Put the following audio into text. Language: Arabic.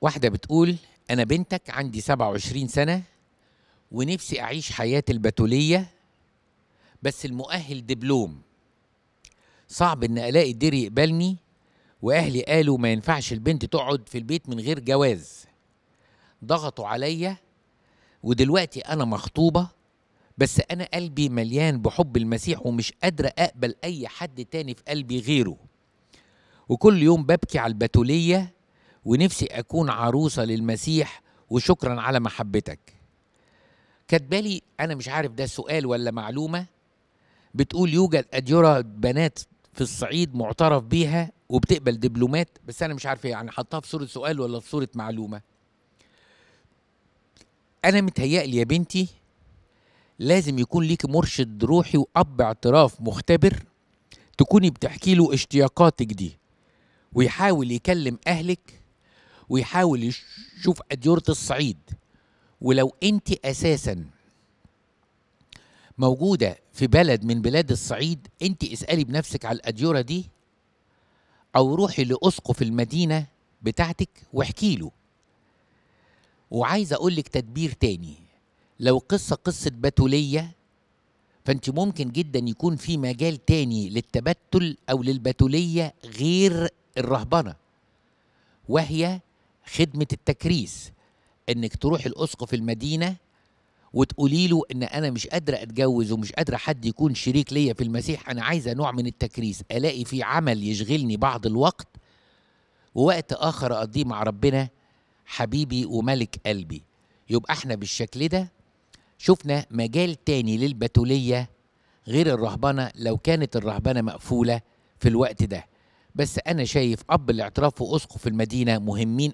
واحدة بتقول أنا بنتك عندي 27 سنة ونفسي أعيش حياة البتولية بس المؤهل دبلوم صعب إن ألاقي الدير يقبلني وأهلي قالوا ما ينفعش البنت تقعد في البيت من غير جواز ضغطوا عليا ودلوقتي أنا مخطوبة بس أنا قلبي مليان بحب المسيح ومش قادرة أقبل أي حد تاني في قلبي غيره وكل يوم ببكي على البتولية ونفسي أكون عروسة للمسيح وشكرا على محبتك كاتبالي أنا مش عارف ده سؤال ولا معلومة بتقول يوجد أديرة بنات في الصعيد معترف بيها وبتقبل دبلومات بس أنا مش عارف يعني حطها في صورة سؤال ولا في صورة معلومة أنا متهيألي يا بنتي لازم يكون ليك مرشد روحي وأب اعتراف مختبر تكوني بتحكي له اشتياقاتك دي ويحاول يكلم أهلك ويحاول يشوف أديورة الصعيد ولو أنت أساسا موجودة في بلد من بلاد الصعيد أنت اسألي بنفسك على الأديورة دي أو روحي لأسقف المدينة بتاعتك واحكي له وعايز أقول لك تدبير تاني لو قصة قصة بتولية فانت ممكن جدا يكون في مجال تاني للتبتل او للبتوليه غير الرهبنه وهي خدمه التكريس انك تروح الاسقف المدينه وتقولي له ان انا مش قادره اتجوز ومش قادره حد يكون شريك ليا في المسيح انا عايزه نوع من التكريس الاقي في عمل يشغلني بعض الوقت ووقت اخر اقضيه مع ربنا حبيبي وملك قلبي يبقى احنا بالشكل ده شفنا مجال تاني للبتوليه غير الرهبنه لو كانت الرهبنه مقفوله في الوقت ده بس انا شايف اب الاعتراف واسقف المدينه مهمين